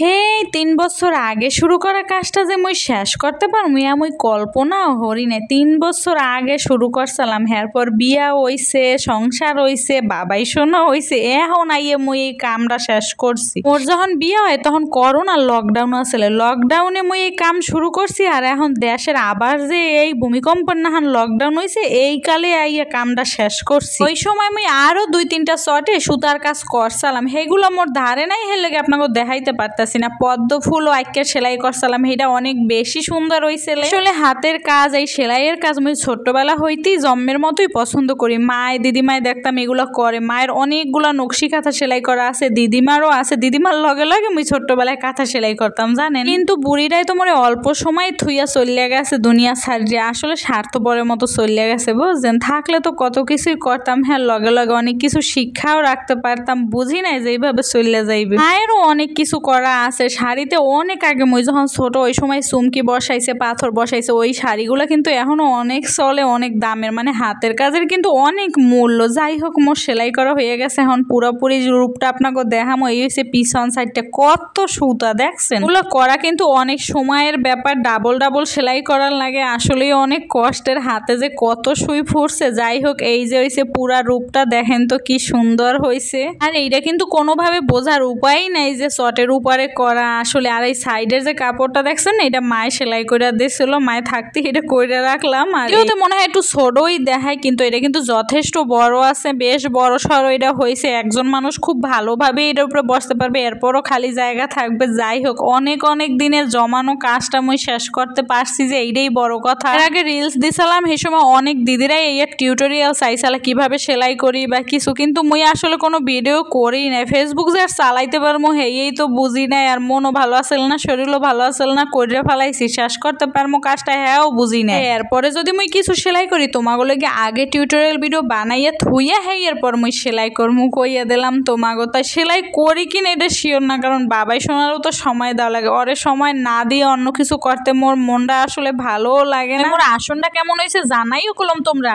হে তিন বছর আগে শুরু করা কাজটা যে মুই শেষ করতে পারমু ইয়া মুই কল্পনাও হরি না তিন বছর আগে শুরু করছিলাম এরপর বিয়া হইছে সংসার হইছে বাবাই শোনা হইছে এখন আইয়ে মুই এই কামটা শেষ করছি ওর যখন বিয়া হয় তখন করোনা লকডাউন আসলে লকডাউনে মুই এই কাম শুরু করছি আর এখন দেশের আবার যে এই ভূমিকম্প নাহান লকডাউন হয়েছে এই কালে আইয়া কামটা শেষ করছি ওই সময় মুই আরো দুই তিনটা শটে সুতার কাজ করছিলাম সেগুলো মোর ধারে নাই হেলে আপনাকে দেখাইতে পারতাম পারতাছি না পদ্ম ফুল ও সেলাই করছিলাম এটা অনেক বেশি সুন্দর ওই সেলাই আসলে হাতের কাজ এই সেলাইয়ের কাজ আমি ছোট্টবেলা হইতেই জন্মের মতোই পছন্দ করি মায় দিদিমায় দেখতাম এগুলো করে মায়ের অনেকগুলো নকশি কাঁথা সেলাই করা আছে দিদিমারও আছে দিদিমার লগে লগে আমি ছোট্টবেলায় কাঁথা সেলাই করতাম জানেন কিন্তু বুড়িরাই তোমার অল্প সময় থুইয়া চলিয়া গেছে দুনিয়া যে আসলে স্বার্থপরের মতো চলিয়া গেছে বুঝছেন থাকলে তো কত কিছুই করতাম হ্যাঁ লগে লগে অনেক কিছু শিক্ষাও রাখতে পারতাম বুঝি নাই যে এইভাবে চলিয়া যাইবে মায়েরও অনেক কিছু করা আছে শাড়িতে অনেক আগে মুই যখন ছোট ওই সময় চুমকি বসাইছে পাথর বসাইছে ওই শাড়িগুলো কিন্তু এখনও অনেক চলে অনেক দামের মানে হাতের কাজের কিন্তু অনেক মূল্য যাই হোক মোর সেলাই করা হয়ে গেছে এখন পুরোপুরি রূপটা আপনাকে দেখামো এই হয়েছে পিছন সাইডটা কত সুতা দেখছেন ওগুলো করা কিন্তু অনেক সময়ের ব্যাপার ডাবল ডাবল সেলাই করার লাগে আসলেই অনেক কষ্টের হাতে যে কত সুই ফুটছে যাই হোক এই যে হয়েছে পুরা রূপটা দেখেন তো কি সুন্দর হয়েছে আর এইটা কিন্তু কোনোভাবে বোঝার উপায় নাই যে চটের উপরে করে করা আসলে আর এই সাইডের যে কাপড়টা দেখছেন না এটা মায়ের সেলাই করে দিয়েছিল মায়ে থাকতে এটা করে রাখলাম আর যেহেতু মনে হয় একটু ছোটই দেখায় কিন্তু এটা কিন্তু যথেষ্ট বড় আছে বেশ বড় সড়ো এটা হয়েছে একজন মানুষ খুব ভালোভাবে এটার উপরে বসতে পারবে এরপরও খালি জায়গা থাকবে যাই হোক অনেক অনেক দিনের জমানো কাজটা আমি শেষ করতে পারছি যে এইটাই বড় কথা আগে রিলস দিছিলাম সেই সময় অনেক দিদিরাই এই টিউটোরিয়াল চাইছিলাম কিভাবে সেলাই করি বা কিছু কিন্তু মুই আসলে কোনো ভিডিও করি না ফেসবুক যে চালাইতে পারবো হেই তো বুঝি নাই আর মনও ভালো আসেল না শরীরও ভালো আসেল না করে ফেলাইছি শেষ করতে পারমো কাজটা হ্যাঁও বুঝি না এরপরে যদি মুই কিছু সেলাই করি তোমাগুলোকে আগে টিউটোরিয়াল ভিডিও বানাইয়া থুইয়া হ্যাঁ এরপর মুই সেলাই করমু কইয়া দিলাম তোমাগো তাই সেলাই করি কিনা এটা শিওর না কারণ বাবাই শোনারও তো সময় দেওয়া লাগে ওরে সময় না দিয়ে অন্য কিছু করতে মোর মনটা আসলে ভালোও লাগে না মোর আসনটা কেমন হয়েছে জানাইও কলম তোমরা